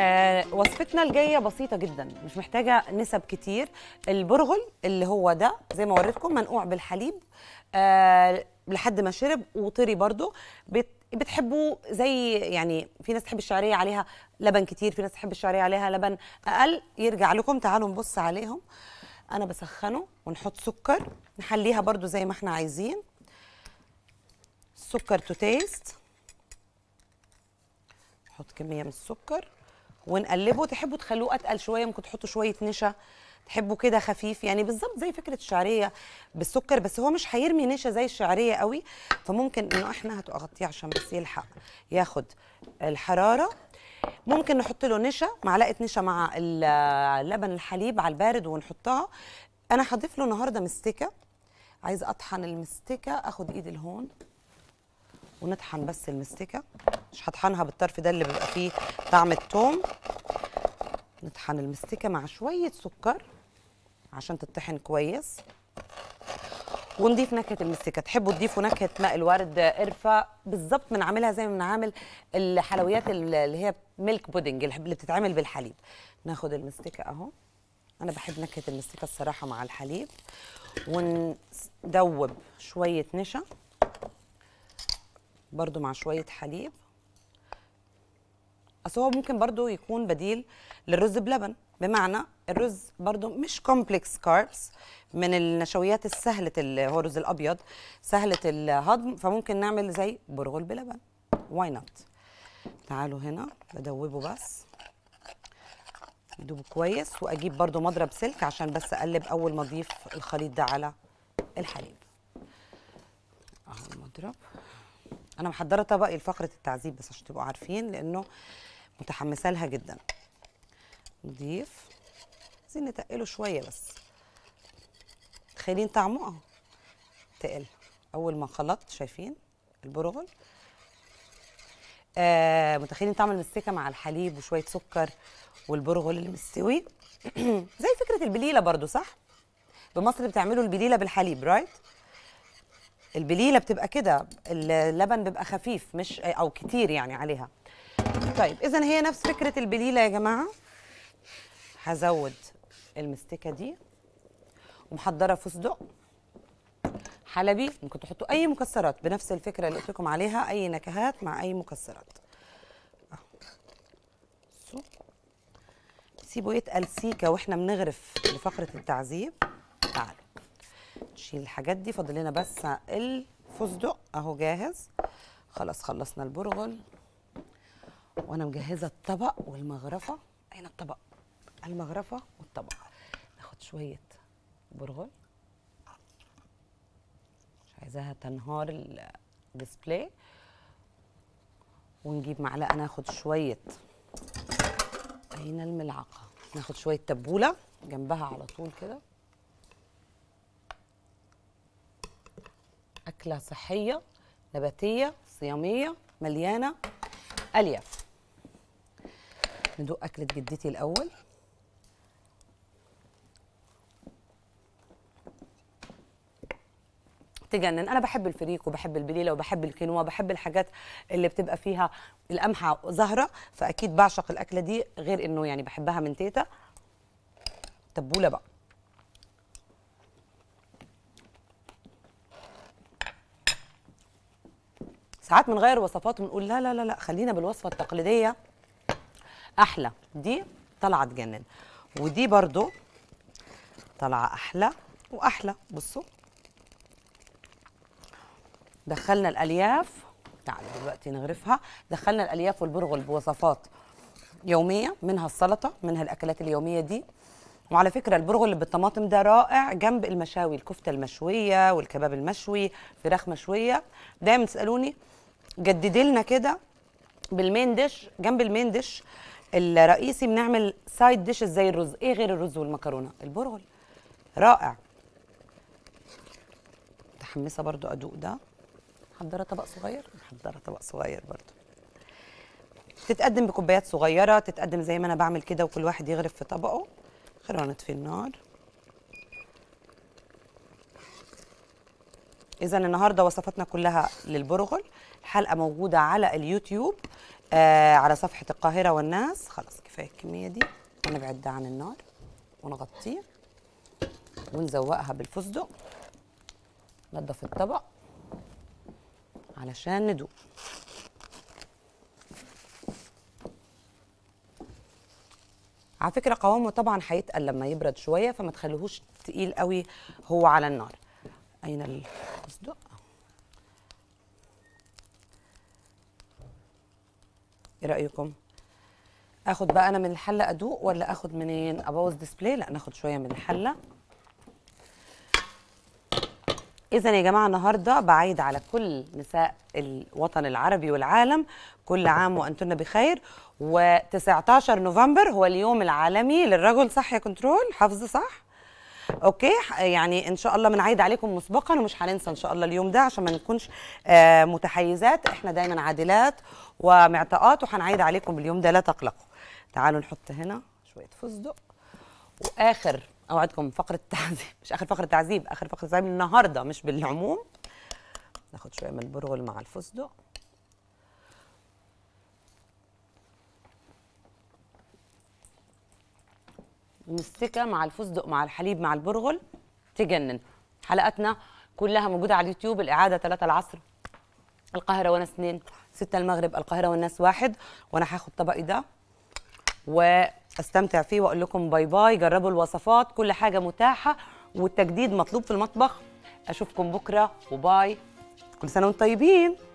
آه وصفتنا الجايه بسيطه جدا مش محتاجه نسب كتير البرغل اللي هو ده زي ما وريتكم منقوع بالحليب آه لحد ما شرب وطري برضو بت بتحبوا زي يعني في ناس تحب الشعريه عليها لبن كتير في ناس تحب الشعريه عليها لبن اقل يرجع لكم تعالوا نبص عليهم انا بسخنه ونحط سكر نحليها برضو زي ما احنا عايزين سكر تو تيست نحط كميه من السكر ونقلبه تحبوا تخلوه اتقل شويه ممكن تحطوا شويه نشا تحبوا كده خفيف يعني بالظبط زي فكره الشعريه بالسكر بس هو مش هيرمي نشا زي الشعريه قوي فممكن انه احنا هتغطيه عشان بس يلحق ياخد الحراره ممكن نحط له نشا معلقه نشا مع اللبن الحليب على البارد ونحطها انا هضيف له النهارده مستكه عايزه اطحن المستكه اخد ايدي لهون ونطحن بس المستكه مش هطحنها بالطرف ده اللي بيبقى فيه طعم الثوم نطحن المستكه مع شويه سكر عشان تطحن كويس ونضيف نكهه المستكه تحبوا تضيفوا نكهه ماء الورد قرفه بالظبط بنعملها زي ما بنعمل الحلويات اللي هي ميلك بودنج اللي بتتعمل بالحليب ناخد المستكه اهو انا بحب نكهه المستكه الصراحه مع الحليب وندوب شويه نشا برضو مع شويه حليب اصل هو ممكن برضو يكون بديل للرز بلبن بمعنى الرز برضو مش كومبلكس كاربس من النشويات السهله هو الرز الابيض سهله الهضم فممكن نعمل زي برغل بلبن واي نوت تعالوا هنا بدوبه بس يدوب كويس واجيب برضو مضرب سلك عشان بس اقلب اول ما اضيف الخليط ده على الحليب اهو المضرب انا محضره طبقي لفقره التعذيب بس عشان تبقوا عارفين لانه متحمسه لها جدا نضيف عايزين نتقله شويه بس تخيلين طعمه اهو تقل اول ما خلطت شايفين البرغل آه متخيلين طعم المستكه مع الحليب وشويه سكر والبرغل المستوي زي فكره البليله برضو صح بمصر بتعملوا البليله بالحليب رايت right? البليله بتبقى كده اللبن بيبقى خفيف مش او كتير يعني عليها طيب اذا هي نفس فكره البليله يا جماعه هزود المستكه دي ومحضره فستق حلبي ممكن تحطوا اي مكسرات بنفس الفكره اللي قلت لكم عليها اي نكهات مع اي مكسرات سيبوا يتقل سيكه واحنا بنغرف لفقره التعذيب تعالوا نشيل الحاجات دي فاضل لنا بس الفستق اهو جاهز خلاص خلصنا البرغل وانا مجهزه الطبق والمغرفه هنا الطبق المغرفه والطبق ناخد شويه برغل مش عايزاها تنهار الديسبلاي ونجيب معلقه ناخد شويه هنا الملعقه ناخد شويه تبوله جنبها على طول كده أكلة صحية نباتية صيامية مليانة ألياف ندوق أكلة جدتي الأول تجنن انا بحب الفريك وبحب البليله وبحب الكينوا بحب الحاجات اللي بتبقى فيها القمحه زهره فاكيد بعشق الاكله دي غير انه يعني بحبها من تيتا تبوله بقى ساعات بنغير وصفات ونقول لا لا لا لا خلينا بالوصفه التقليديه احلى دي طلعة تجنن ودي برضو طلعة احلى واحلى بصوا دخلنا الالياف تعال دلوقتي نغرفها دخلنا الالياف والبرغل بوصفات يوميه منها السلطه منها الاكلات اليوميه دي وعلى فكرة البرغل بالطماطم ده رائع جنب المشاوي الكفتة المشوية والكباب المشوي فراخ مشوية دايما تسألوني جددي لنا كده بالمين ديش جنب المين ديش الرئيسي بنعمل سايد ديش زي الرز ايه غير الرز والمكرونه البرغل رائع متحمسه برضو ادوق ده محضره طبق صغير محضره طبق صغير برضو تتقدم بكوبايات صغيره تتقدم زي ما انا بعمل كده وكل واحد يغرف في طبقه خلونا نطفي النار اذا النهارده وصفاتنا كلها للبرغل الحلقه موجوده على اليوتيوب آه على صفحه القاهره والناس خلاص كفايه الكميه دي هنبعد عن النار ونغطيه ونزوقها بالفستق نضف الطبق علشان ندوق على فكره قوامه طبعا هيتقل لما يبرد شويه فما تخليهوش تقيل قوي هو على النار أين الأصدق؟ إيه رأيكم؟ آخد بقى أنا من الحلة أدوق ولا آخد منين؟ أبوظ ديسبلاي؟ لا ناخد شوية من الحلة إذا يا جماعة النهاردة بعيد على كل نساء الوطن العربي والعالم كل عام وأنتن بخير و19 نوفمبر هو اليوم العالمي للرجل صح يا كنترول حافظة صح؟ اوكي يعني ان شاء الله بنعيد عليكم مسبقا ومش هننسى ان شاء الله اليوم ده عشان ما نكونش آه، متحيزات احنا دايما عادلات ومعتقات وهنعيد عليكم اليوم ده لا تقلقوا تعالوا نحط هنا شويه فستق واخر اوعدكم فقره تعذيب مش اخر فقره تعذيب اخر فقره تعذيب النهارده مش بالعموم ناخد شويه من البرغل مع الفستق مستكه مع الفستق مع الحليب مع البرغل تجنن حلقتنا كلها موجوده على اليوتيوب الاعاده 3 العصر القاهره وانا اثنين 6 المغرب القاهره والناس واحد وانا هاخد طبقي ده واستمتع فيه واقول لكم باي باي جربوا الوصفات كل حاجه متاحه والتجديد مطلوب في المطبخ اشوفكم بكره وباي كل سنه وانتم طيبين